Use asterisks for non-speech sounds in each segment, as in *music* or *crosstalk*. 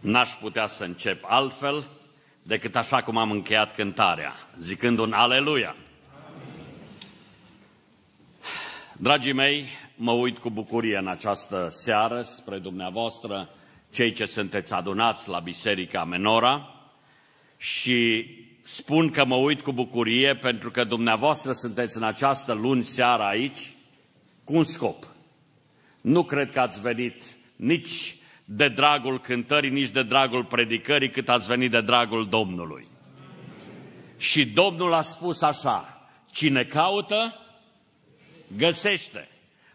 N-aș putea să încep altfel decât așa cum am încheiat cântarea, zicând un aleluia. Dragii mei, mă uit cu bucurie în această seară spre dumneavoastră, cei ce sunteți adunați la Biserica Menora și spun că mă uit cu bucurie pentru că dumneavoastră sunteți în această luni seară aici cu un scop. Nu cred că ați venit nici de dragul cântării, nici de dragul predicării, cât ați venit de dragul Domnului. Și Domnul a spus așa, cine caută, găsește.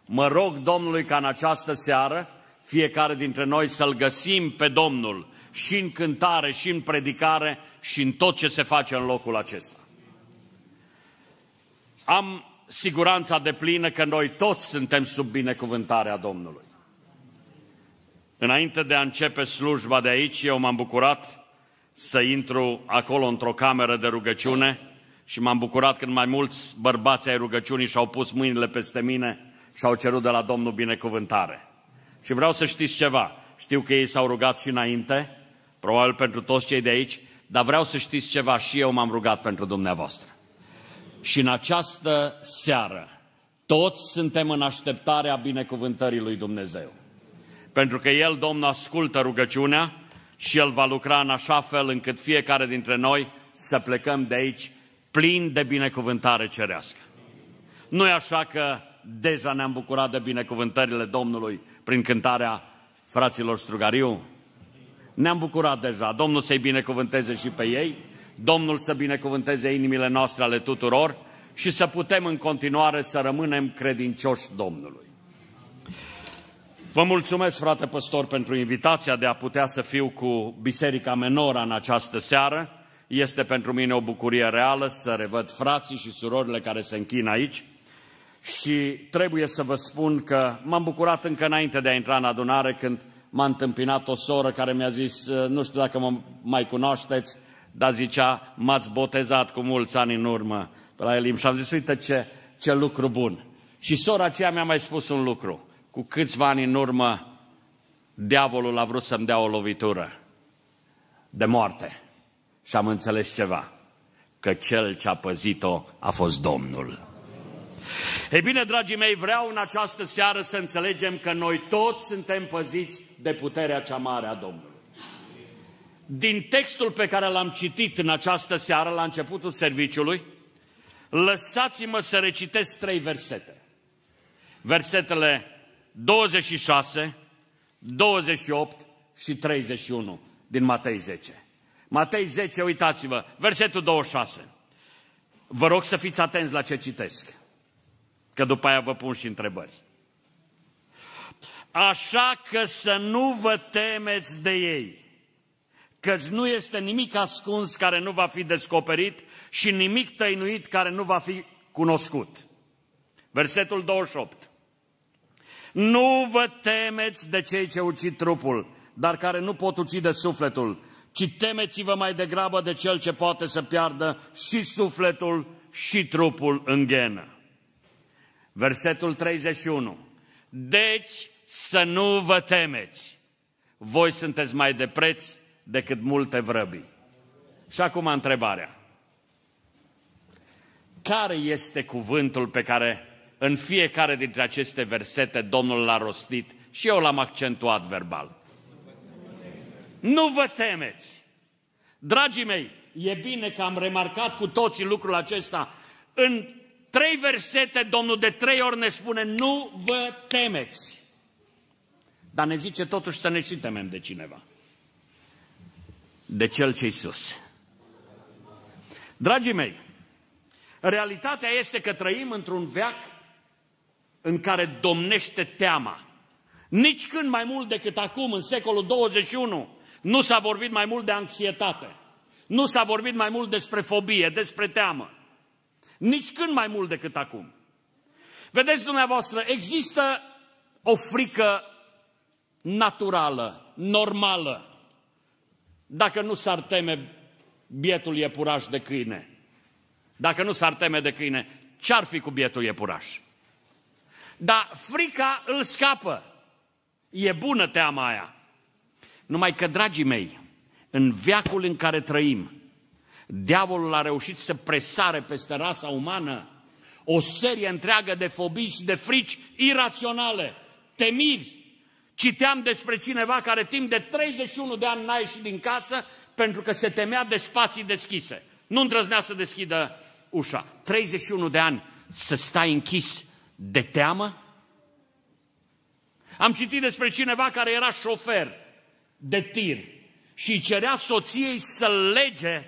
Mă rog Domnului ca în această seară, fiecare dintre noi să-L găsim pe Domnul și în cântare, și în predicare, și în tot ce se face în locul acesta. Am siguranța de plină că noi toți suntem sub binecuvântarea Domnului. Înainte de a începe slujba de aici, eu m-am bucurat să intru acolo într-o cameră de rugăciune și m-am bucurat când mai mulți bărbați ai rugăciunii și-au pus mâinile peste mine și au cerut de la Domnul binecuvântare. Și vreau să știți ceva. Știu că ei s-au rugat și înainte, probabil pentru toți cei de aici, dar vreau să știți ceva și eu m-am rugat pentru dumneavoastră. Și în această seară, toți suntem în așteptarea binecuvântării lui Dumnezeu pentru că El, Domnul, ascultă rugăciunea și El va lucra în așa fel încât fiecare dintre noi să plecăm de aici plin de binecuvântare cerească. nu e așa că deja ne-am bucurat de binecuvântările Domnului prin cântarea fraților Strugariu? Ne-am bucurat deja. Domnul să-i binecuvânteze și pe ei, Domnul să binecuvânteze inimile noastre ale tuturor și să putem în continuare să rămânem credincioși Domnului. Vă mulțumesc, frate păstor, pentru invitația de a putea să fiu cu Biserica Menora în această seară. Este pentru mine o bucurie reală să revăd frații și surorile care se închină aici. Și trebuie să vă spun că m-am bucurat încă înainte de a intra în adunare când m-a întâmpinat o soră care mi-a zis, eh, nu știu dacă mă mai cunoașteți, dar zicea, m-ați botezat cu mulți ani în urmă pe la Elim. Și am zis, uite ce, ce lucru bun. Și sora aceea mi-a mai spus un lucru. Cu câțiva ani în urmă, diavolul a vrut să-mi dea o lovitură de moarte. Și am înțeles ceva, că cel ce a păzit-o a fost Domnul. Ei bine, dragii mei, vreau în această seară să înțelegem că noi toți suntem păziți de puterea cea mare a Domnului. Din textul pe care l-am citit în această seară, la începutul serviciului, lăsați-mă să recitesc trei versete. Versetele 26, 28 și 31 din Matei 10. Matei 10, uitați-vă, versetul 26. Vă rog să fiți atenți la ce citesc, că după aia vă pun și întrebări. Așa că să nu vă temeți de ei, căci nu este nimic ascuns care nu va fi descoperit și nimic tăinuit care nu va fi cunoscut. Versetul 28. Nu vă temeți de cei ce ucid trupul, dar care nu pot ucide sufletul, ci temeți-vă mai degrabă de cel ce poate să piardă și sufletul și trupul în genă. Versetul 31. Deci să nu vă temeți. Voi sunteți mai de preț decât multe vrăbii. Și acum întrebarea. Care este cuvântul pe care în fiecare dintre aceste versete Domnul l-a rostit și eu l-am accentuat verbal. Nu vă temeți! Dragii mei, e bine că am remarcat cu toții lucrul acesta. În trei versete Domnul de trei ori ne spune nu vă temeți. Dar ne zice totuși să ne și temem de cineva. De cel ce sus. Dragii mei, realitatea este că trăim într-un veac în care domnește teama. Nici când mai mult decât acum, în secolul 21, nu s-a vorbit mai mult de anxietate. Nu s-a vorbit mai mult despre fobie, despre teamă. Nici când mai mult decât acum. Vedeți dumneavoastră, există o frică naturală, normală. Dacă nu s-ar teme bietul iepuraș de câine, dacă nu s-ar teme de câine, ce-ar fi cu bietul iepuraș? Dar frica îl scapă. E bună teama aia. Numai că, dragii mei, în veacul în care trăim, diavolul a reușit să presare peste rasa umană o serie întreagă de fobii și de frici iraționale, temiri. Citeam despre cineva care timp de 31 de ani n-a ieșit din casă pentru că se temea de spații deschise. Nu îndrăznea să deschidă ușa. 31 de ani să stai închis de teamă? Am citit despre cineva care era șofer de tir și cerea soției să lege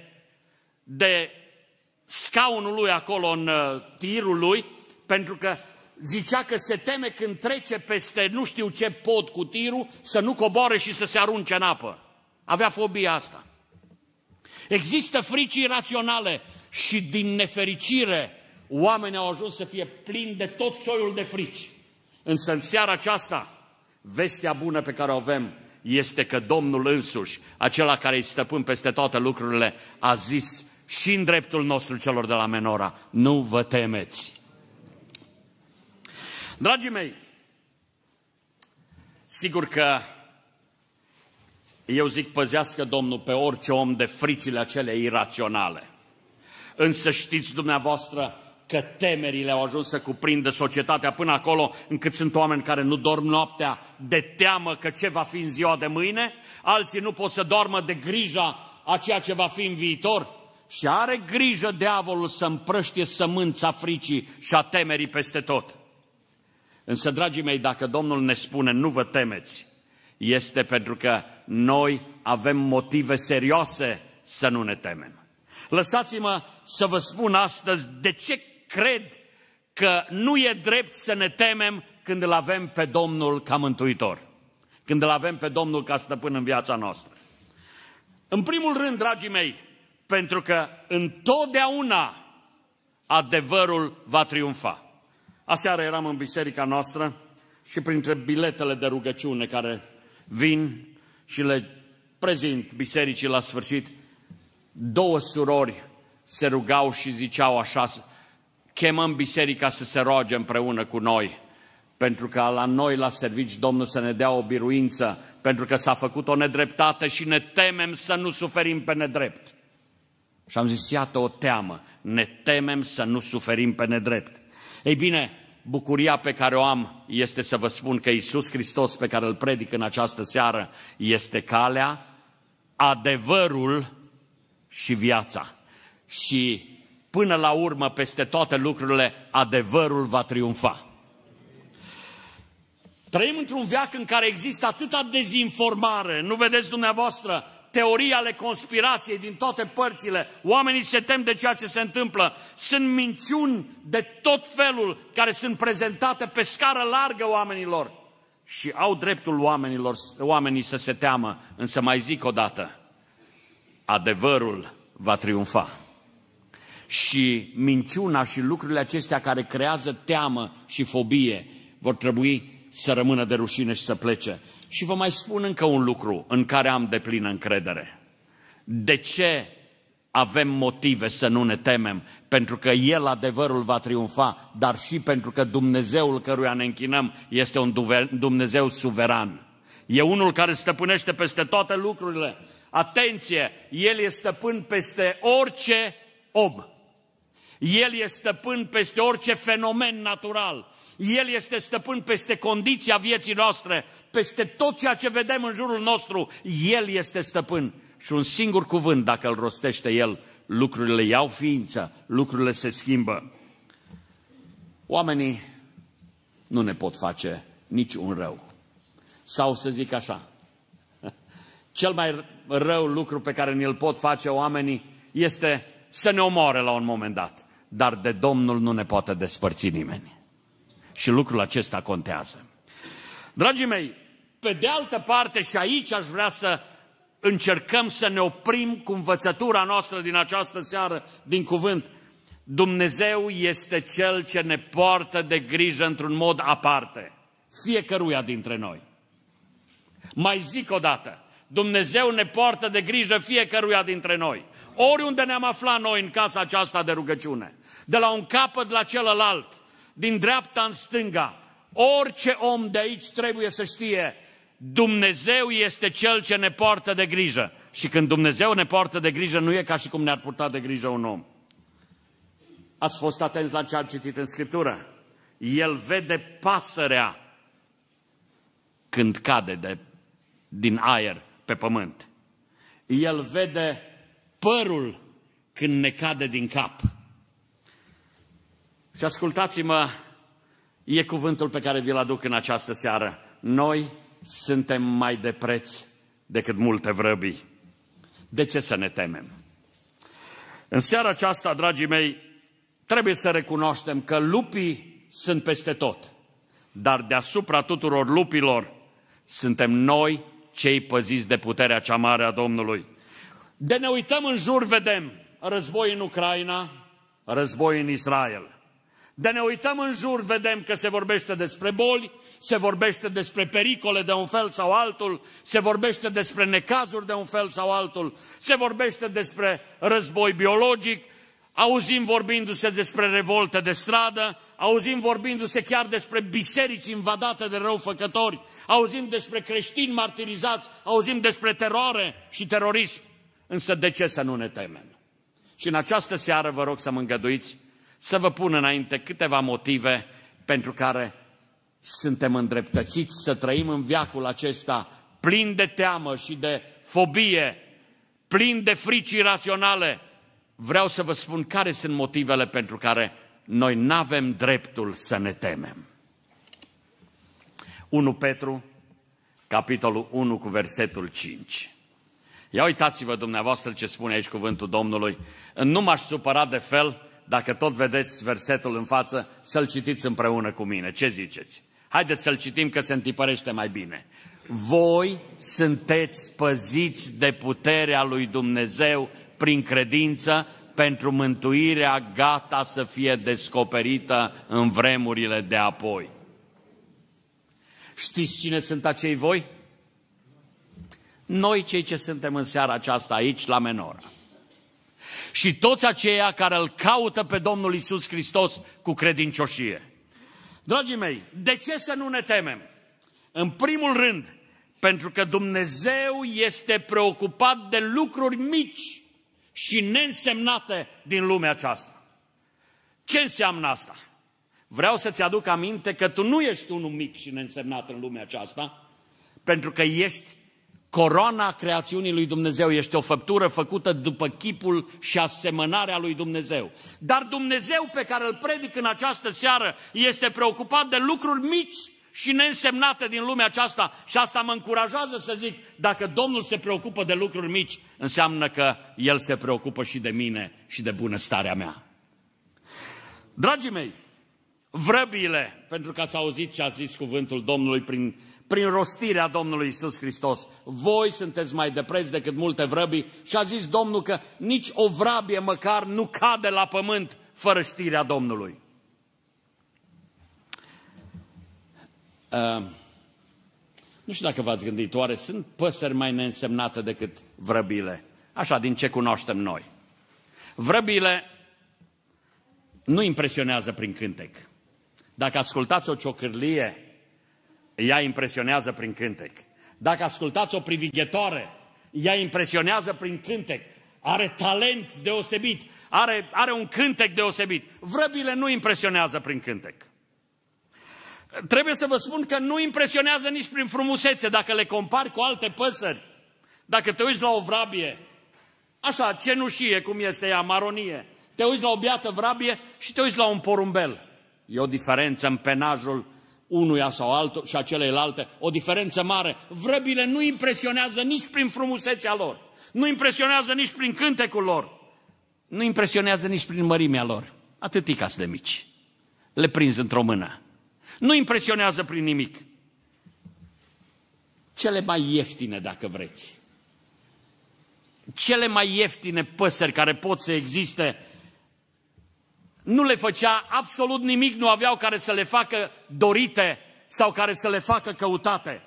de scaunul lui acolo în uh, tirul lui, pentru că zicea că se teme când trece peste nu știu ce pod cu tirul să nu coboare și să se arunce în apă. Avea fobia asta. Există frici raționale și din nefericire oamenii au ajuns să fie plini de tot soiul de frici. Însă în seara aceasta, vestea bună pe care o avem este că Domnul însuși, acela care îi stăpân peste toate lucrurile, a zis și în dreptul nostru celor de la Menora, nu vă temeți. Dragii mei, sigur că eu zic păzească Domnul pe orice om de fricile acele iraționale. Însă știți dumneavoastră că temerile au ajuns să cuprindă societatea până acolo încât sunt oameni care nu dorm noaptea de teamă că ce va fi în ziua de mâine, alții nu pot să doarmă de grija a ceea ce va fi în viitor. Și are grijă diavolul să împrăștie sămânța fricii și a temerii peste tot. Însă, dragii mei, dacă Domnul ne spune nu vă temeți, este pentru că noi avem motive serioase să nu ne temem. Lăsați-mă să vă spun astăzi de ce cred că nu e drept să ne temem când îl avem pe Domnul ca mântuitor, când îl avem pe Domnul ca stăpân în viața noastră. În primul rând, dragii mei, pentru că întotdeauna adevărul va triumfa. Aseară eram în biserica noastră și printre biletele de rugăciune care vin și le prezint bisericii la sfârșit, două surori se rugau și ziceau așa, chemăm biserica să se roage împreună cu noi, pentru că la noi, la servici, Domnul să ne dea o biruință, pentru că s-a făcut o nedreptate și ne temem să nu suferim pe nedrept. Și am zis, iată o teamă, ne temem să nu suferim pe nedrept. Ei bine, bucuria pe care o am este să vă spun că Iisus Hristos pe care îl predic în această seară este calea, adevărul și viața. Și până la urmă, peste toate lucrurile, adevărul va triumfa. Trăim într-un veac în care există atâta dezinformare. Nu vedeți dumneavoastră teoria ale conspirației din toate părțile. Oamenii se tem de ceea ce se întâmplă. Sunt minciuni de tot felul care sunt prezentate pe scară largă oamenilor. Și au dreptul oamenilor, oamenii să se teamă. Însă mai zic o dată, adevărul va triumfa și minciuna și lucrurile acestea care creează teamă și fobie vor trebui să rămână de rușine și să plece. Și vă mai spun încă un lucru în care am de plină încredere. De ce avem motive să nu ne temem? Pentru că El, adevărul, va triumfa, dar și pentru că Dumnezeul căruia ne închinăm este un Dumnezeu suveran. E unul care stăpânește peste toate lucrurile. Atenție, El este stăpân peste orice om. El este stăpân peste orice fenomen natural. El este stăpân peste condiția vieții noastre, peste tot ceea ce vedem în jurul nostru. El este stăpân. Și un singur cuvânt, dacă îl rostește El, lucrurile iau ființă, lucrurile se schimbă. Oamenii nu ne pot face nici un rău. Sau să zic așa, *laughs* cel mai rău lucru pe care ni-l pot face oamenii este să ne omoare la un moment dat dar de Domnul nu ne poate despărți nimeni. Și lucrul acesta contează. Dragii mei, pe de altă parte și aici aș vrea să încercăm să ne oprim cu învățătura noastră din această seară, din cuvânt. Dumnezeu este Cel ce ne poartă de grijă într-un mod aparte, fiecăruia dintre noi. Mai zic o dată, Dumnezeu ne poartă de grijă fiecăruia dintre noi, oriunde ne-am aflat noi în casa aceasta de rugăciune de la un capăt la celălalt, din dreapta în stânga. Orice om de aici trebuie să știe, Dumnezeu este Cel ce ne poartă de grijă. Și când Dumnezeu ne poartă de grijă, nu e ca și cum ne-ar purta de grijă un om. Ați fost atenți la ce am citit în Scriptură? El vede pasărea când cade de, din aer pe pământ. El vede părul când ne cade din cap. Și ascultați-mă, e cuvântul pe care vi-l aduc în această seară. Noi suntem mai de preț decât multe vrăbii. De ce să ne temem? În seara aceasta, dragii mei, trebuie să recunoaștem că lupii sunt peste tot, dar deasupra tuturor lupilor suntem noi cei păziți de puterea cea mare a Domnului. De ne uităm în jur, vedem război în Ucraina, război în Israel. De ne uităm în jur, vedem că se vorbește despre boli, se vorbește despre pericole de un fel sau altul, se vorbește despre necazuri de un fel sau altul, se vorbește despre război biologic, auzim vorbindu-se despre revolte de stradă, auzim vorbindu-se chiar despre biserici invadate de răufăcători, auzim despre creștini martirizați, auzim despre teroare și terorism. Însă de ce să nu ne temem? Și în această seară vă rog să mă îngăduiți să vă pun înainte câteva motive pentru care suntem îndreptățiți să trăim în viacul acesta plin de teamă și de fobie, plin de frici iraționale. Vreau să vă spun care sunt motivele pentru care noi nu avem dreptul să ne temem. 1 Petru, capitolul 1 cu versetul 5. Ia uitați-vă dumneavoastră ce spune aici cuvântul Domnului. Nu m-aș supăra de fel dacă tot vedeți versetul în față, să-l citiți împreună cu mine. Ce ziceți? Haideți să-l citim că se întipărește mai bine. Voi sunteți păziți de puterea lui Dumnezeu prin credință pentru mântuirea gata să fie descoperită în vremurile de apoi. Știți cine sunt acei voi? Noi cei ce suntem în seara aceasta aici la Menora și toți aceia care îl caută pe Domnul Isus Hristos cu credincioșie. Dragii mei, de ce să nu ne temem? În primul rând, pentru că Dumnezeu este preocupat de lucruri mici și nensemnate din lumea aceasta. Ce înseamnă asta? Vreau să-ți aduc aminte că tu nu ești unul mic și nensemnat în lumea aceasta, pentru că ești Corona creațiunii lui Dumnezeu este o făptură făcută după chipul și asemănarea lui Dumnezeu. Dar Dumnezeu pe care îl predic în această seară este preocupat de lucruri mici și neînsemnate din lumea aceasta și asta mă încurajează să zic, dacă Domnul se preocupă de lucruri mici, înseamnă că El se preocupă și de mine și de bunăstarea mea. Dragii mei, vrăbile, pentru că ați auzit ce a zis cuvântul Domnului prin prin rostirea Domnului Isus Hristos. Voi sunteți mai de preț decât multe vrăbii și a zis Domnul că nici o vrabie măcar nu cade la pământ fără știrea Domnului. Uh, nu știu dacă v-ați gândit, oare sunt păsări mai neînsemnate decât vrăbile? Așa, din ce cunoaștem noi. Vrăbile nu impresionează prin cântec. Dacă ascultați o ciocârlie, ea impresionează prin cântec. Dacă ascultați o privighetoare, ea impresionează prin cântec. Are talent deosebit, are, are un cântec deosebit. Vrăbile nu impresionează prin cântec. Trebuie să vă spun că nu impresionează nici prin frumusețe dacă le compari cu alte păsări. Dacă te uiți la o vrabie, așa, cenușie cum este ea, maronie, te uiți la o biată vrabie și te uiți la un porumbel. E o diferență în penajul unuia sau altul și a celelalte, o diferență mare. Vrăbile nu impresionează nici prin frumusețea lor, nu impresionează nici prin cântecul lor, nu impresionează nici prin mărimea lor. ca de mici. Le prinzi într-o mână. Nu impresionează prin nimic. Cele mai ieftine, dacă vreți. Cele mai ieftine păsări care pot să existe nu le făcea absolut nimic, nu aveau care să le facă dorite sau care să le facă căutate.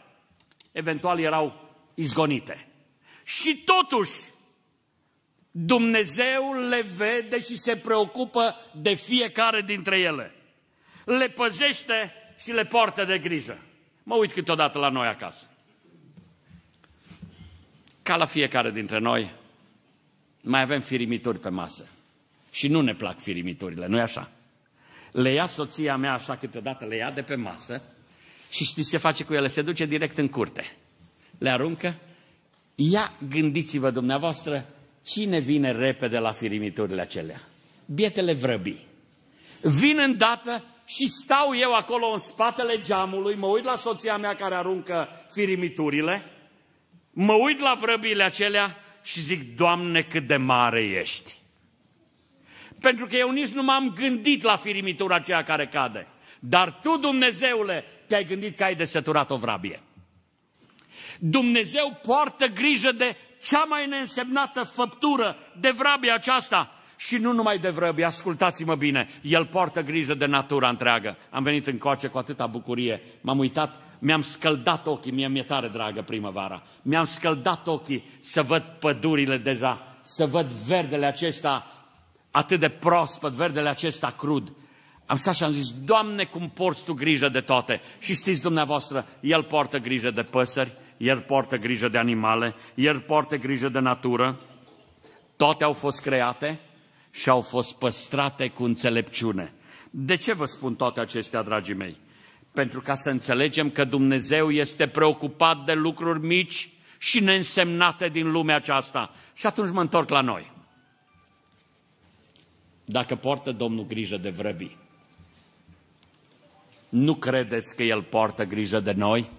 Eventual erau izgonite. Și totuși, Dumnezeu le vede și se preocupă de fiecare dintre ele. Le păzește și le poartă de grijă. Mă uit câteodată la noi acasă. Ca la fiecare dintre noi, mai avem firimituri pe masă. Și nu ne plac firimiturile, nu-i așa? Le ia soția mea așa câteodată, le ia de pe masă și știți ce face cu ele? Se duce direct în curte. Le aruncă. Ia gândiți-vă dumneavoastră cine vine repede la firimiturile acelea. Bietele vrăbii. Vin îndată și stau eu acolo în spatele geamului, mă uit la soția mea care aruncă firimiturile, mă uit la vrăbile acelea și zic, Doamne, cât de mare ești! pentru că eu nici nu m-am gândit la firimitura aceea care cade. Dar tu, Dumnezeule, te-ai gândit că ai desăturat o vrabie. Dumnezeu poartă grijă de cea mai neînsemnată făptură de vrabia aceasta. Și nu numai de vrăbi, ascultați-mă bine, El poartă grijă de natura întreagă. Am venit în coace cu atâta bucurie, m-am uitat, mi-am scăldat ochii, mie mi-e tare dragă primăvara, mi-am scăldat ochii să văd pădurile deja, să văd verdele acesta atât de proaspăt, verdele acesta crud. Am stat și am zis, Doamne, cum porți Tu grijă de toate? Și știți dumneavoastră, El poartă grijă de păsări, El poartă grijă de animale, El poartă grijă de natură. Toate au fost create și au fost păstrate cu înțelepciune. De ce vă spun toate acestea, dragii mei? Pentru ca să înțelegem că Dumnezeu este preocupat de lucruri mici și neînsemnate din lumea aceasta. Și atunci mă întorc la noi dacă poartă Domnul grijă de vrăbi. Nu credeți că El poartă grijă de noi?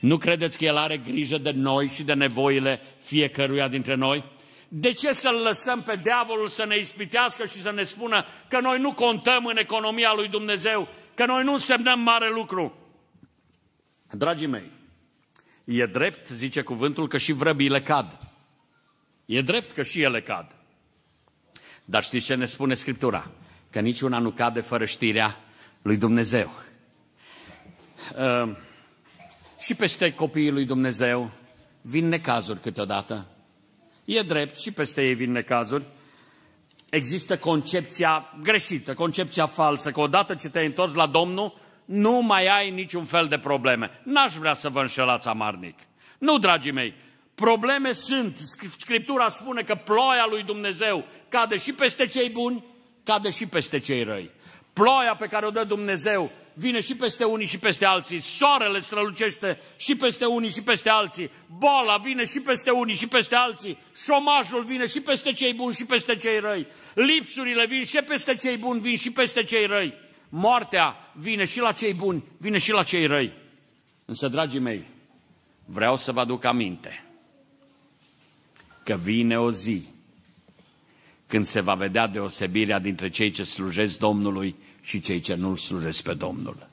Nu credeți că El are grijă de noi și de nevoile fiecăruia dintre noi? De ce să-L lăsăm pe diavolul să ne ispitească și să ne spună că noi nu contăm în economia lui Dumnezeu, că noi nu însemnăm mare lucru? Dragii mei, e drept, zice cuvântul, că și vrăbile cad. E drept că și ele cad. Dar știți ce ne spune Scriptura? Că niciuna nu cade fără știrea lui Dumnezeu. Uh, și peste copiii lui Dumnezeu vin necazuri câteodată. E drept, și peste ei vin necazuri. Există concepția greșită, concepția falsă, că odată ce te-ai întors la Domnul, nu mai ai niciun fel de probleme. N-aș vrea să vă înșelați amarnic. Nu, dragii mei, probleme sunt. Scriptura spune că ploaia lui Dumnezeu cade și peste cei buni, cade și peste cei răi. Ploaia pe care o dă Dumnezeu vine și peste unii și peste alții, soarele strălucește și peste unii și peste alții, boala vine și peste unii și peste alții, șomajul vine și peste cei buni și peste cei răi, lipsurile vin și peste cei buni, vin și peste cei răi, moartea vine și la cei buni, vine și la cei răi. Însă, dragii mei, vreau să vă aduc aminte că vine o zi când se va vedea deosebirea dintre cei ce slujesc Domnului și cei ce nu slujesc pe Domnul.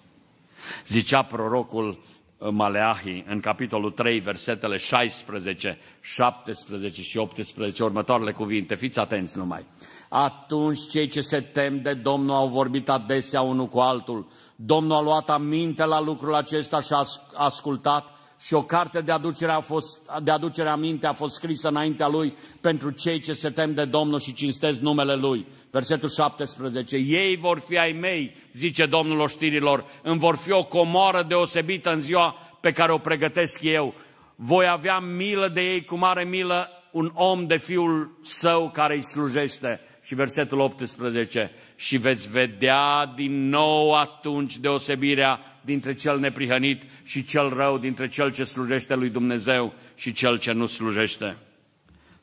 Zicea prorocul uh, Maleahi în capitolul 3, versetele 16, 17 și 18, următoarele cuvinte, fiți atenți numai. Atunci cei ce se tem de Domnul au vorbit adesea unul cu altul. Domnul a luat aminte la lucrul acesta și a ascultat și o carte de aducere, a fost, de aducere a minte a fost scrisă înaintea lui pentru cei ce se tem de Domnul și cinstesc numele lui. Versetul 17. Ei vor fi ai mei, zice Domnul oștirilor, îmi vor fi o comoară deosebită în ziua pe care o pregătesc eu. Voi avea milă de ei cu mare milă un om de fiul său care îi slujește. Și versetul 18. Și veți vedea din nou atunci deosebirea dintre cel neprihănit și cel rău, dintre cel ce slujește lui Dumnezeu și cel ce nu slujește.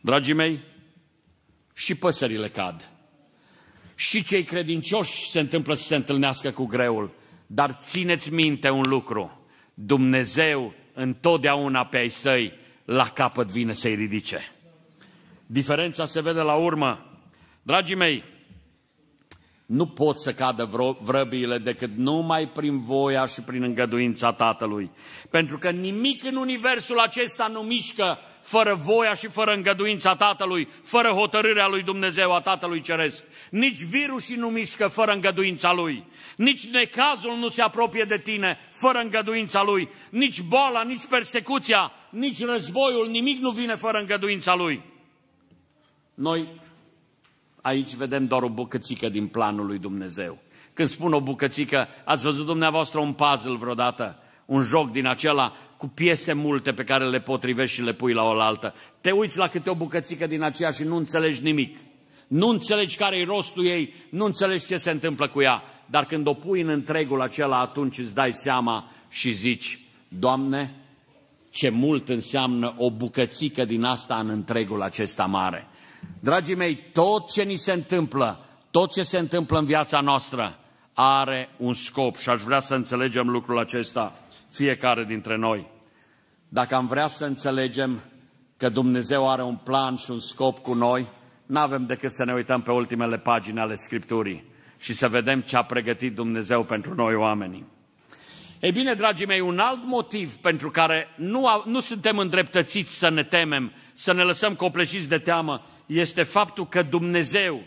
Dragii mei, și păsările cad. Și cei credincioși se întâmplă să se întâlnească cu greul. Dar țineți minte un lucru, Dumnezeu întotdeauna pe ai săi la capăt vine să-i ridice. Diferența se vede la urmă. Dragii mei, nu pot să cadă vrăbiile decât numai prin voia și prin îngăduința Tatălui. Pentru că nimic în universul acesta nu mișcă fără voia și fără îngăduința Tatălui, fără hotărârea lui Dumnezeu a Tatălui Ceresc. Nici virusii nu mișcă fără îngăduința Lui, nici necazul nu se apropie de tine fără îngăduința Lui, nici boala, nici persecuția, nici războiul, nimic nu vine fără îngăduința Lui. Noi Aici vedem doar o bucățică din planul lui Dumnezeu. Când spun o bucățică, ați văzut dumneavoastră un puzzle vreodată, un joc din acela cu piese multe pe care le potrivești și le pui la oaltă. Te uiți la câte o bucățică din aceea și nu înțelegi nimic. Nu înțelegi care-i rostul ei, nu înțelegi ce se întâmplă cu ea. Dar când o pui în întregul acela, atunci îți dai seama și zici, Doamne, ce mult înseamnă o bucățică din asta în întregul acesta mare. Dragii mei, tot ce ni se întâmplă, tot ce se întâmplă în viața noastră, are un scop și aș vrea să înțelegem lucrul acesta fiecare dintre noi. Dacă am vrea să înțelegem că Dumnezeu are un plan și un scop cu noi, nu avem decât să ne uităm pe ultimele pagini ale Scripturii și să vedem ce a pregătit Dumnezeu pentru noi oamenii. Ei bine, dragii mei, un alt motiv pentru care nu, nu suntem îndreptățiți să ne temem, să ne lăsăm copleșiți de teamă, este faptul că Dumnezeu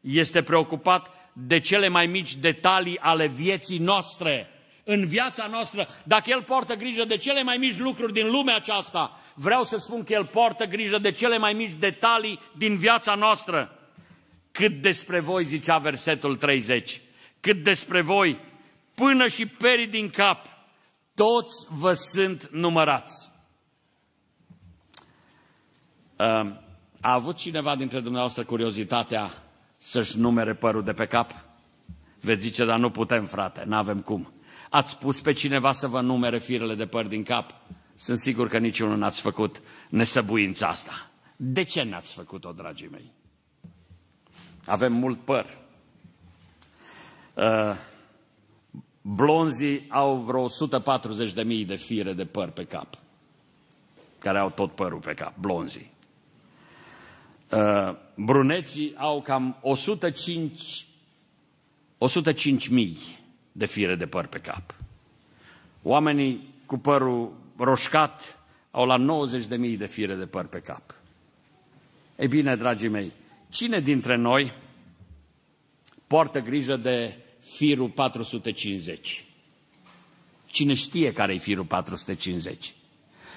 este preocupat de cele mai mici detalii ale vieții noastre, în viața noastră. Dacă El poartă grijă de cele mai mici lucruri din lumea aceasta, vreau să spun că El poartă grijă de cele mai mici detalii din viața noastră. Cât despre voi, zicea versetul 30, cât despre voi, până și perii din cap, toți vă sunt numărați. A avut cineva dintre dumneavoastră curiozitatea să-și numere părul de pe cap? Veți zice, dar nu putem, frate, nu avem cum. Ați pus pe cineva să vă numere firele de păr din cap? Sunt sigur că niciunul n-ați făcut nesăbuința asta. De ce n-ați făcut-o, dragii mei? Avem mult păr. Uh, blonzii au vreo 140.000 de fire de păr pe cap, care au tot părul pe cap, blonzii. Uh, bruneții au cam 105 105.000 de fire de păr pe cap. Oamenii cu părul roșcat au la 90.000 de fire de păr pe cap. Ei bine, dragii mei, cine dintre noi poartă grijă de firul 450? Cine știe care e firul 450?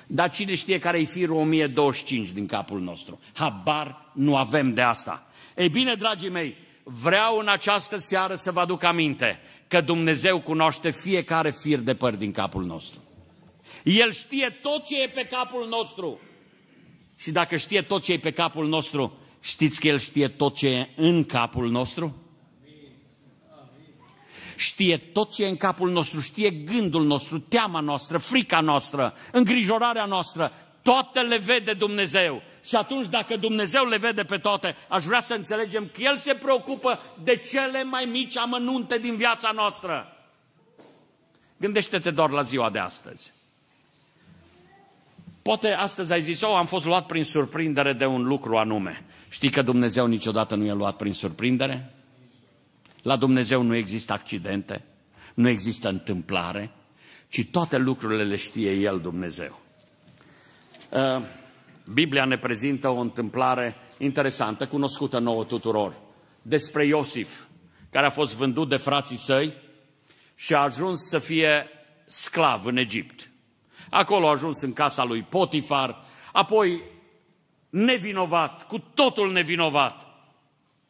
Dar cine știe care-i firul 1025 din capul nostru? Habar nu avem de asta. Ei bine, dragii mei, vreau în această seară să vă aduc aminte că Dumnezeu cunoaște fiecare fir de păr din capul nostru. El știe tot ce e pe capul nostru. Și dacă știe tot ce e pe capul nostru, știți că El știe tot ce e în capul nostru? știe tot ce e în capul nostru, știe gândul nostru, teama noastră, frica noastră, îngrijorarea noastră, toate le vede Dumnezeu. Și atunci dacă Dumnezeu le vede pe toate, aș vrea să înțelegem că El se preocupă de cele mai mici amănunte din viața noastră. Gândește-te doar la ziua de astăzi. Poate astăzi ai zis, oh, am fost luat prin surprindere de un lucru anume. Știi că Dumnezeu niciodată nu e luat prin surprindere? La Dumnezeu nu există accidente, nu există întâmplare, ci toate lucrurile le știe El Dumnezeu. Uh, Biblia ne prezintă o întâmplare interesantă, cunoscută nouă tuturor, despre Iosif, care a fost vândut de frații săi și a ajuns să fie sclav în Egipt. Acolo a ajuns în casa lui Potifar, apoi nevinovat, cu totul nevinovat,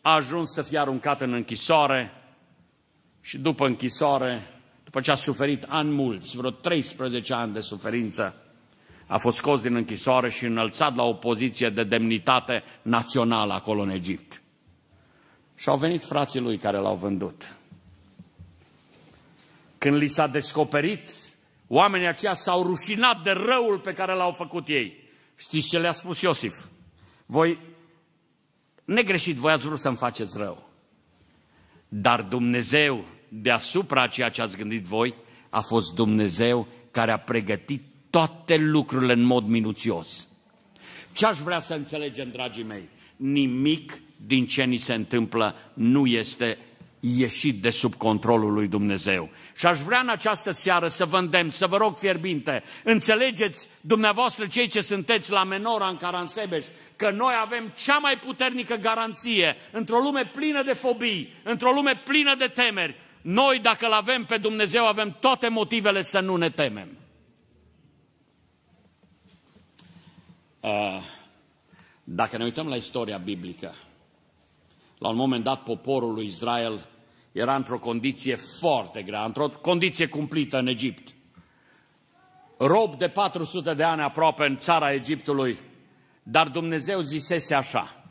a ajuns să fie aruncat în închisoare și după închisoare, după ce a suferit ani mulți, vreo 13 ani de suferință, a fost scos din închisoare și înălțat la o poziție de demnitate națională acolo în Egipt. Și au venit frații lui care l-au vândut. Când li s-a descoperit, oamenii aceia s-au rușinat de răul pe care l-au făcut ei. Știți ce le-a spus Iosif? Voi negreșit, voi ați vrut să-mi faceți rău. Dar Dumnezeu, deasupra ceea ce ați gândit voi, a fost Dumnezeu care a pregătit toate lucrurile în mod minuțios. Ce aș vrea să înțelegem, dragii mei? Nimic din ce ni se întâmplă nu este ieșit de sub controlul lui Dumnezeu. Și aș vrea în această seară să vă îndemn, să vă rog fierbinte, înțelegeți dumneavoastră cei ce sunteți la Menora în Caransebeș, că noi avem cea mai puternică garanție într-o lume plină de fobii, într-o lume plină de temeri. Noi, dacă l avem pe Dumnezeu, avem toate motivele să nu ne temem. Uh, dacă ne uităm la istoria biblică, la un moment dat, poporul lui Israel era într-o condiție foarte grea, într-o condiție cumplită în Egipt. Rob de 400 de ani aproape în țara Egiptului, dar Dumnezeu zisese așa,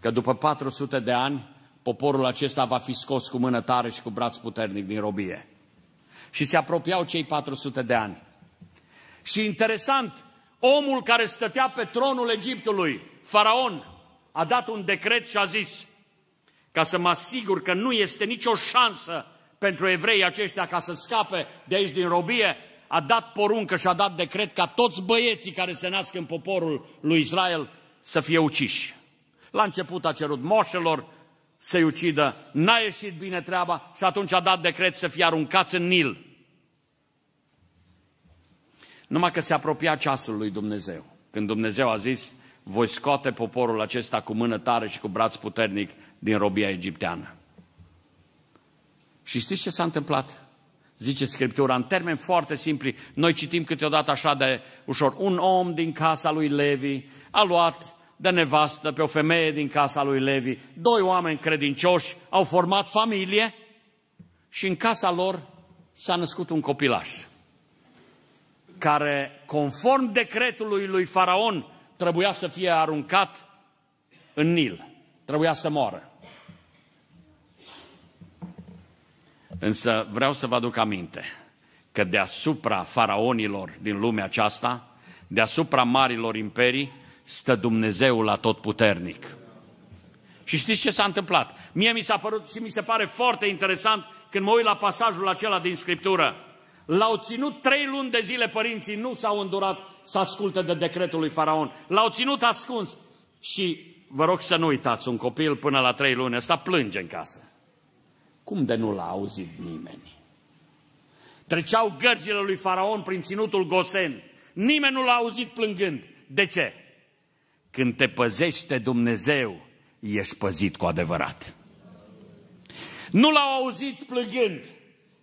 că după 400 de ani, poporul acesta va fi scos cu mână tare și cu braț puternic din robie. Și se apropiau cei 400 de ani. Și interesant, omul care stătea pe tronul Egiptului, faraon, a dat un decret și a zis, ca să mă asigur că nu este nicio șansă pentru evrei aceștia ca să scape de aici din robie, a dat poruncă și a dat decret ca toți băieții care se nasc în poporul lui Israel să fie uciși. La început a cerut moșelor să-i ucidă, n-a ieșit bine treaba și atunci a dat decret să fie aruncați în Nil. Numai că se apropia ceasul lui Dumnezeu. Când Dumnezeu a zis, voi scoate poporul acesta cu mână tare și cu braț puternic din robia egipteană. Și știți ce s-a întâmplat? Zice Scriptura, în termeni foarte simpli, noi citim câteodată așa de ușor, un om din casa lui Levi a luat de nevastă pe o femeie din casa lui Levi, doi oameni credincioși au format familie și în casa lor s-a născut un copilaș care, conform decretului lui Faraon, trebuia să fie aruncat în Nil, trebuia să moară. Însă vreau să vă aduc aminte că deasupra faraonilor din lumea aceasta, deasupra marilor imperii, stă Dumnezeul la tot puternic. Și știți ce s-a întâmplat? Mie mi s-a părut și mi se pare foarte interesant când mă uit la pasajul acela din Scriptură. L-au ținut trei luni de zile părinții, nu s-au îndurat să asculte de decretul lui Faraon. L-au ținut ascuns. Și vă rog să nu uitați, un copil până la trei luni ăsta plânge în casă. Cum de nu l-a auzit nimeni? Treceau gărgile lui Faraon prin ținutul Gosen. Nimeni nu l-a auzit plângând. De ce? Când te păzește Dumnezeu, ești păzit cu adevărat. Nu l-au auzit plângând.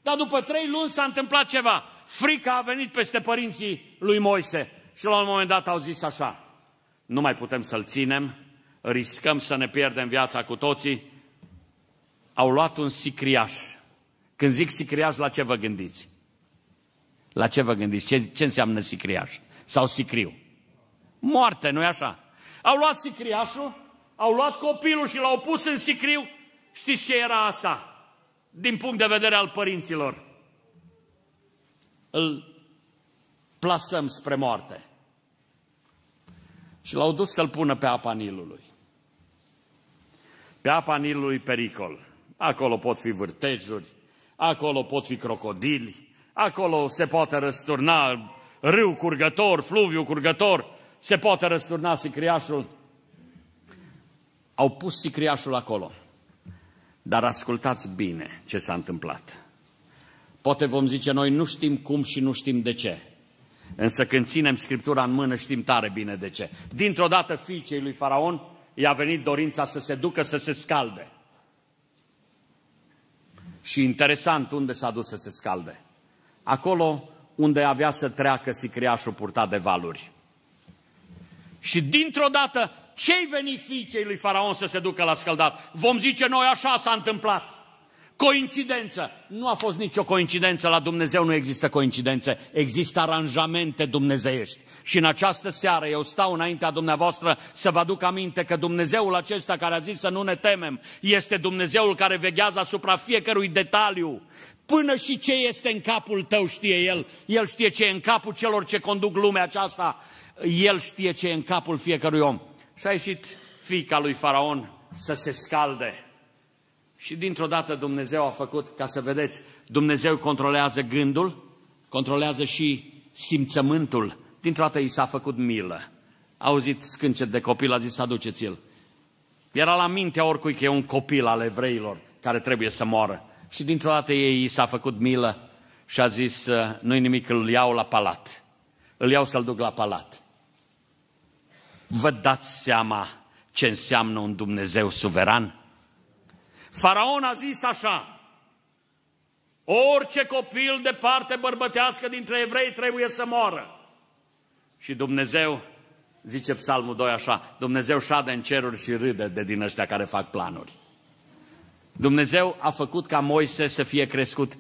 Dar după trei luni s-a întâmplat ceva. Frica a venit peste părinții lui Moise și la un moment dat au zis așa. Nu mai putem să-l ținem, riscăm să ne pierdem viața cu toții, au luat un sicriaș. Când zic sicriaș, la ce vă gândiți? La ce vă gândiți? Ce, ce înseamnă sicriaș? Sau sicriu? Moarte, nu-i așa? Au luat sicriașul, au luat copilul și l-au pus în sicriu. Știți ce era asta? Din punct de vedere al părinților. Îl plasăm spre moarte. Și l-au dus să-l pună pe apa Nilului. Pe apa Nilului pericol acolo pot fi vârtejuri, acolo pot fi crocodili, acolo se poate răsturna râu curgător, fluviu curgător, se poate răsturna sicriașul. Au pus sicriașul acolo. Dar ascultați bine ce s-a întâmplat. Poate vom zice noi nu știm cum și nu știm de ce. Însă când ținem Scriptura în mână știm tare bine de ce. Dintr-o dată fiicei lui Faraon i-a venit dorința să se ducă să se scalde. Și interesant unde s-a dus să se scalde. Acolo unde avea să treacă sicriașul purtat de valuri. Și dintr-o dată, ce-i veni fiicei lui Faraon să se ducă la scăldat? Vom zice noi, așa s-a întâmplat. Coincidență! Nu a fost nicio coincidență, la Dumnezeu nu există coincidențe, există aranjamente dumnezeiești. Și în această seară eu stau înaintea dumneavoastră să vă aduc aminte că Dumnezeul acesta care a zis să nu ne temem, este Dumnezeul care veghează asupra fiecărui detaliu. Până și ce este în capul tău știe El. El știe ce e în capul celor ce conduc lumea aceasta. El știe ce e în capul fiecărui om. Și a ieșit fiica lui Faraon să se scalde și dintr-o dată Dumnezeu a făcut, ca să vedeți, Dumnezeu controlează gândul, controlează și simțământul. Dintr-o dată i s-a făcut milă. A auzit scâncet de copil, a zis, aduceți-l. Era la mintea oricui că e un copil al evreilor care trebuie să moară. Și dintr-o dată ei i s-a făcut milă și a zis, ă, nu-i nimic, îl iau la palat. Îl iau să-l duc la palat. Vă dați seama ce înseamnă un Dumnezeu suveran? Faraon a zis așa, orice copil de parte bărbătească dintre evrei trebuie să moară. Și Dumnezeu, zice Psalmul 2 așa, Dumnezeu șade în ceruri și râde de din ăștia care fac planuri. Dumnezeu a făcut ca Moise să fie crescut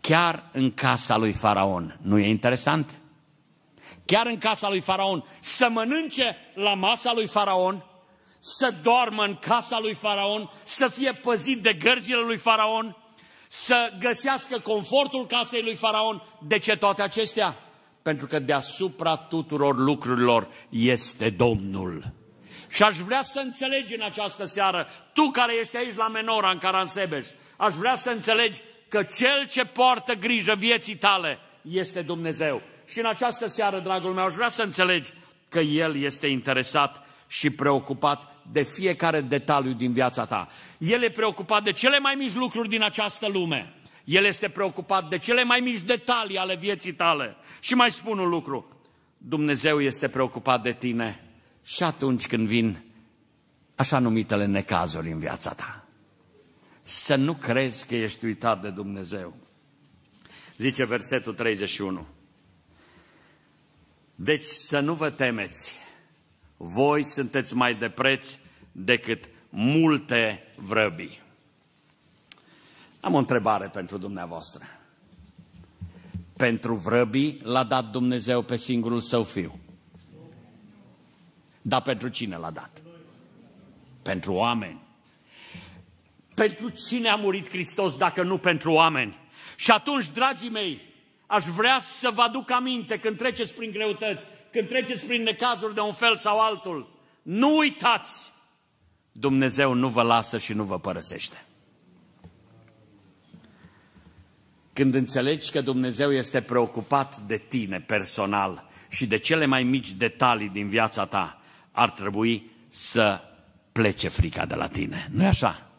chiar în casa lui Faraon. Nu e interesant? Chiar în casa lui Faraon. Să mănânce la masa lui Faraon, să doarmă în casa lui Faraon, să fie păzit de gărzile lui Faraon, să găsească confortul casei lui Faraon. De ce toate acestea? Pentru că deasupra tuturor lucrurilor este Domnul. Și aș vrea să înțelegi în această seară, tu care ești aici la Menora, în Caransebeș, aș vrea să înțelegi că cel ce poartă grijă vieții tale este Dumnezeu. Și în această seară, dragul meu, aș vrea să înțelegi că El este interesat și preocupat de fiecare detaliu din viața ta. El e preocupat de cele mai mici lucruri din această lume. El este preocupat de cele mai mici detalii ale vieții tale. Și mai spun un lucru. Dumnezeu este preocupat de tine și atunci când vin așa numitele necazuri în viața ta. Să nu crezi că ești uitat de Dumnezeu. Zice versetul 31. Deci să nu vă temeți voi sunteți mai de preț decât multe vrăbii. Am o întrebare pentru dumneavoastră. Pentru vrăbii l-a dat Dumnezeu pe singurul său fiu. Dar pentru cine l-a dat? Pentru oameni. Pentru cine a murit Hristos dacă nu pentru oameni? Și atunci, dragii mei, aș vrea să vă aduc aminte când treceți prin greutăți când treceți prin necazuri de un fel sau altul, nu uitați, Dumnezeu nu vă lasă și nu vă părăsește. Când înțelegi că Dumnezeu este preocupat de tine personal și de cele mai mici detalii din viața ta, ar trebui să plece frica de la tine. nu e așa?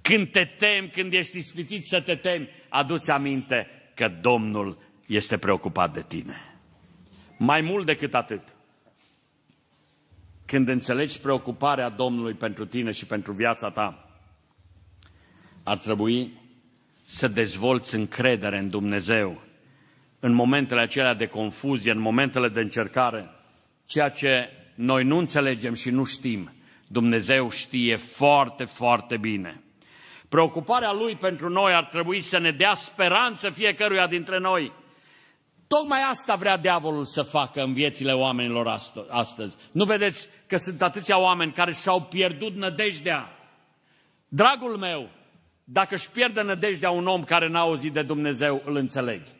Când te temi, când ești ispitit să te temi, aduți aminte că Domnul este preocupat de tine. Mai mult decât atât, când înțelegi preocuparea Domnului pentru tine și pentru viața ta, ar trebui să dezvolți încredere în Dumnezeu în momentele acelea de confuzie, în momentele de încercare, ceea ce noi nu înțelegem și nu știm, Dumnezeu știe foarte, foarte bine. Preocuparea Lui pentru noi ar trebui să ne dea speranță fiecăruia dintre noi – Tocmai asta vrea diavolul să facă în viețile oamenilor astăzi. Nu vedeți că sunt atâția oameni care și-au pierdut nădejdea. Dragul meu, dacă își pierde nădejdea un om care n-a auzit de Dumnezeu, îl înțelegi.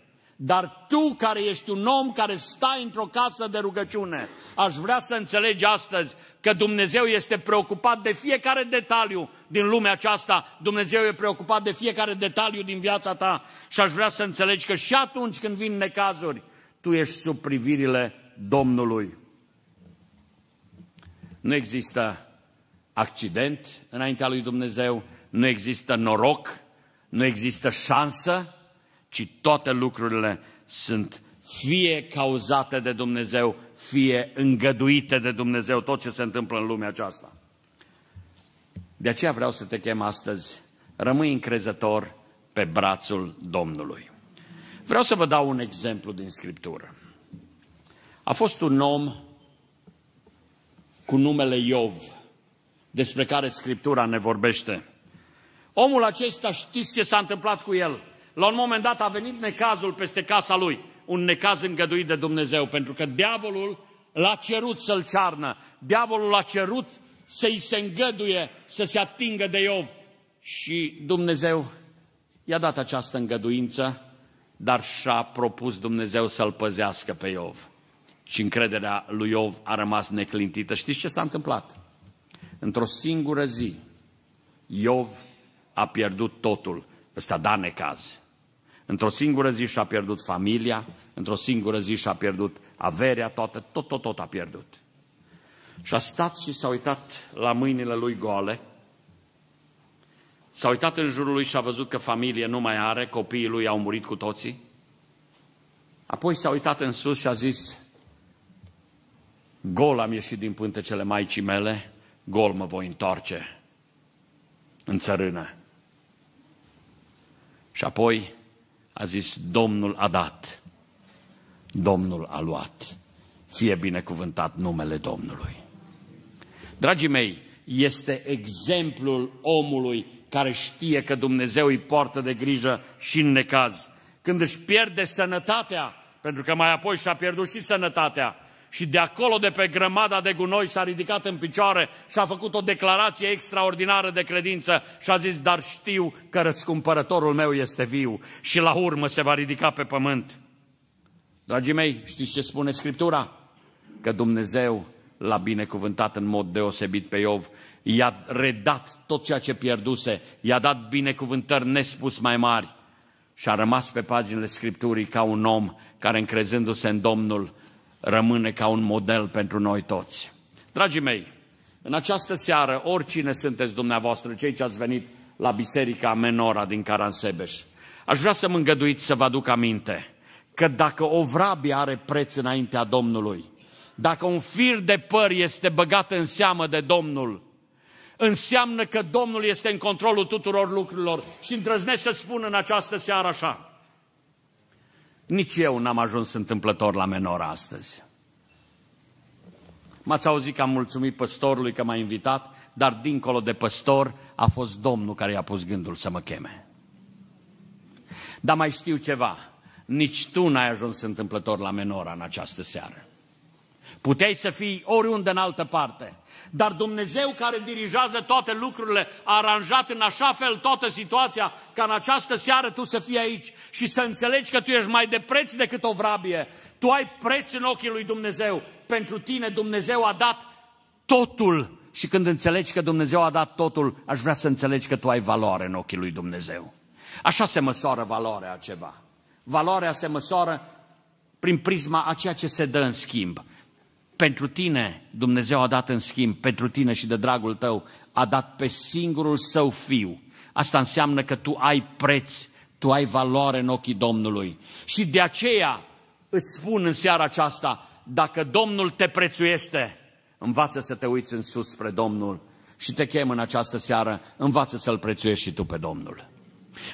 Dar tu care ești un om care stai într-o casă de rugăciune, aș vrea să înțelegi astăzi că Dumnezeu este preocupat de fiecare detaliu din lumea aceasta, Dumnezeu e preocupat de fiecare detaliu din viața ta și aș vrea să înțelegi că și atunci când vin necazuri, tu ești sub privirile Domnului. Nu există accident înaintea lui Dumnezeu, nu există noroc, nu există șansă, ci toate lucrurile sunt fie cauzate de Dumnezeu, fie îngăduite de Dumnezeu, tot ce se întâmplă în lumea aceasta. De aceea vreau să te chem astăzi, rămâi încrezător pe brațul Domnului. Vreau să vă dau un exemplu din Scriptură. A fost un om cu numele Iov, despre care Scriptura ne vorbește. Omul acesta știți ce s-a întâmplat cu el – la un moment dat a venit necazul peste casa lui, un necaz îngăduit de Dumnezeu, pentru că diavolul l-a cerut să-l cearnă, diavolul l-a cerut să-i se îngăduie să se atingă de Iov. Și Dumnezeu i-a dat această îngăduință, dar și-a propus Dumnezeu să-l păzească pe Iov. Și încrederea lui Iov a rămas neclintită. Știți ce s-a întâmplat? Într-o singură zi, Iov a pierdut totul. Ăsta da necaz. Într-o singură zi și-a pierdut familia, într-o singură zi și-a pierdut averea, toată, tot, tot, tot a pierdut. Și a stat și s-a uitat la mâinile lui goale, s-a uitat în jurul lui și a văzut că familie nu mai are, copiii lui au murit cu toții. Apoi s-a uitat în sus și a zis, gol am ieșit din pântecele maicii mele, gol mă voi întoarce în țărână. Și apoi a zis, Domnul a dat, Domnul a luat. Fie binecuvântat numele Domnului. Dragii mei, este exemplul omului care știe că Dumnezeu îi poartă de grijă și în necaz. Când își pierde sănătatea, pentru că mai apoi și-a pierdut și sănătatea, și de acolo, de pe grămada de gunoi, s-a ridicat în picioare și a făcut o declarație extraordinară de credință și a zis, dar știu că răscumpărătorul meu este viu și la urmă se va ridica pe pământ. Dragii mei, știți ce spune Scriptura? Că Dumnezeu l-a binecuvântat în mod deosebit pe Iov, i-a redat tot ceea ce pierduse, i-a dat binecuvântări nespus mai mari și a rămas pe paginile Scripturii ca un om care încrezându-se în Domnul rămâne ca un model pentru noi toți. Dragii mei, în această seară, oricine sunteți dumneavoastră, cei ce ați venit la Biserica Menora din Caransebeș, aș vrea să mă îngăduiți să vă aduc aminte că dacă o vrabie are preț înaintea Domnului, dacă un fir de păr este băgat în seamă de Domnul, înseamnă că Domnul este în controlul tuturor lucrurilor și îndrăznesc să spun în această seară așa. Nici eu n-am ajuns întâmplător la menora astăzi. M-ați auzit că am mulțumit păstorului că m-a invitat, dar dincolo de păstor a fost Domnul care i-a pus gândul să mă cheme. Dar mai știu ceva, nici tu n-ai ajuns întâmplător la menora în această seară. Puteai să fii oriunde în altă parte. Dar Dumnezeu care dirigează toate lucrurile a aranjat în așa fel toată situația ca în această seară tu să fii aici și să înțelegi că tu ești mai de preț decât o vrabie. Tu ai preț în ochii lui Dumnezeu. Pentru tine Dumnezeu a dat totul. Și când înțelegi că Dumnezeu a dat totul, aș vrea să înțelegi că tu ai valoare în ochii lui Dumnezeu. Așa se măsoară valoarea a ceva. Valoarea se măsoară prin prisma a ceea ce se dă în schimb. Pentru tine Dumnezeu a dat în schimb, pentru tine și de dragul tău, a dat pe singurul său fiu. Asta înseamnă că tu ai preț, tu ai valoare în ochii Domnului. Și de aceea îți spun în seara aceasta, dacă Domnul te prețuiește, învață să te uiți în sus spre Domnul și te chem în această seară, învață să-L prețuiești și tu pe Domnul.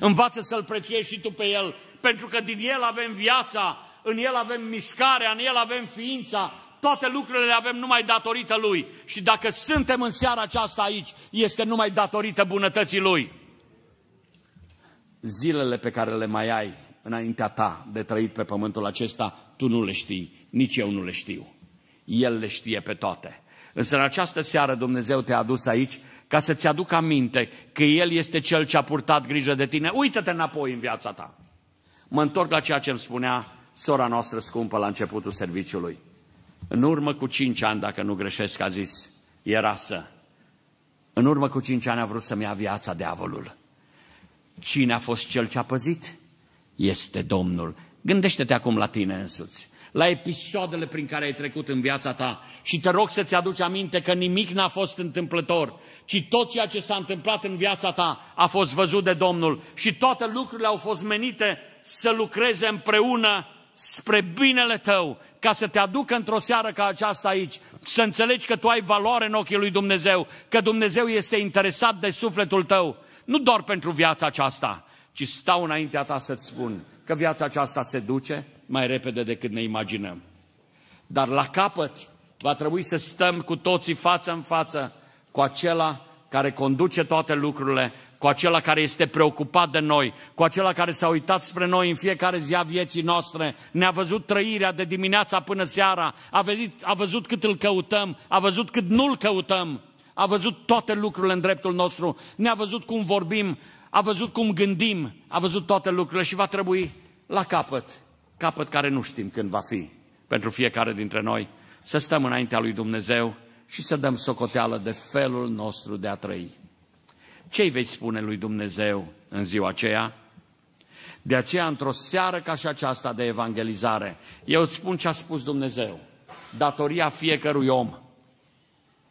Învață să-L prețuiești și tu pe El, pentru că din El avem viața, în El avem mișcarea, în El avem ființa, toate lucrurile le avem numai datorită Lui. Și dacă suntem în seara aceasta aici, este numai datorită bunătății Lui. Zilele pe care le mai ai înaintea ta de trăit pe pământul acesta, tu nu le știi, nici eu nu le știu. El le știe pe toate. Însă în această seară Dumnezeu te-a adus aici ca să-ți aduc aminte că El este Cel ce a purtat grijă de tine. Uită-te înapoi în viața ta. Mă întorc la ceea ce îmi spunea sora noastră scumpă la începutul serviciului. În urmă cu cinci ani, dacă nu greșesc, a zis, era să. În urmă cu cinci ani a vrut să-mi ia viața diavolul. Cine a fost cel ce a păzit? Este Domnul. Gândește-te acum la tine însuți, la episoadele prin care ai trecut în viața ta și te rog să-ți aduci aminte că nimic n-a fost întâmplător, ci tot ceea ce s-a întâmplat în viața ta a fost văzut de Domnul și toate lucrurile au fost menite să lucreze împreună spre binele tău, ca să te aducă într-o seară ca aceasta aici, să înțelegi că tu ai valoare în ochii lui Dumnezeu, că Dumnezeu este interesat de sufletul tău, nu doar pentru viața aceasta, ci stau înaintea ta să-ți spun că viața aceasta se duce mai repede decât ne imaginăm. Dar la capăt va trebui să stăm cu toții față în față cu acela care conduce toate lucrurile cu acela care este preocupat de noi, cu acela care s-a uitat spre noi în fiecare zi a vieții noastre, ne-a văzut trăirea de dimineața până seara, a, venit, a văzut cât îl căutăm, a văzut cât nu-l căutăm, a văzut toate lucrurile în dreptul nostru, ne-a văzut cum vorbim, a văzut cum gândim, a văzut toate lucrurile și va trebui la capăt, capăt care nu știm când va fi pentru fiecare dintre noi, să stăm înaintea lui Dumnezeu și să dăm socoteală de felul nostru de a trăi ce vei spune lui Dumnezeu în ziua aceea? De aceea, într-o seară ca și aceasta de evangelizare, eu îți spun ce a spus Dumnezeu, datoria fiecărui om.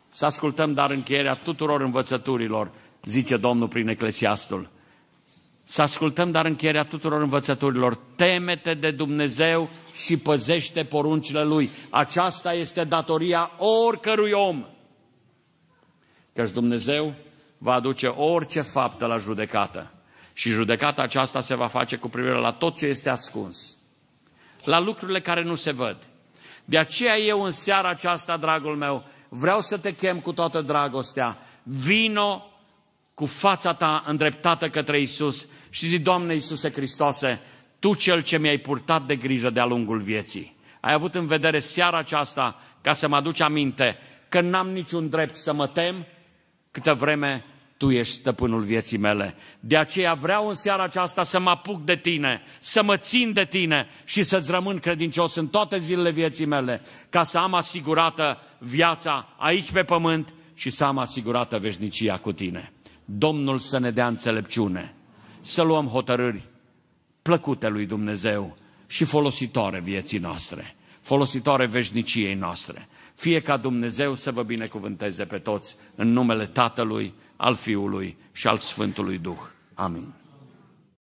Să ascultăm, dar, încheierea tuturor învățăturilor, zice Domnul prin Eclesiastul. Să ascultăm, dar, încheierea tuturor învățăturilor. Temete de Dumnezeu și păzește poruncile Lui. Aceasta este datoria oricărui om. Căci Dumnezeu va aduce orice faptă la judecată. Și judecata aceasta se va face cu privire la tot ce este ascuns, la lucrurile care nu se văd. De aceea eu în seara aceasta, dragul meu, vreau să te chem cu toată dragostea. Vino cu fața ta îndreptată către Isus și zi, Doamne Iisuse Hristoase, Tu cel ce mi-ai purtat de grijă de-a lungul vieții. Ai avut în vedere seara aceasta ca să mă aduci aminte că n-am niciun drept să mă tem, câtă vreme tu ești stăpânul vieții mele. De aceea vreau în seara aceasta să mă apuc de tine, să mă țin de tine și să-ți rămân credincios în toate zilele vieții mele, ca să am asigurată viața aici pe pământ și să am asigurată veșnicia cu tine. Domnul să ne dea înțelepciune, să luăm hotărâri plăcute lui Dumnezeu și folositoare vieții noastre, folositoare veșniciei noastre. Fie ca Dumnezeu să vă binecuvânteze pe toți în numele Tatălui, al Fiului și al Sfântului Duh. Amin.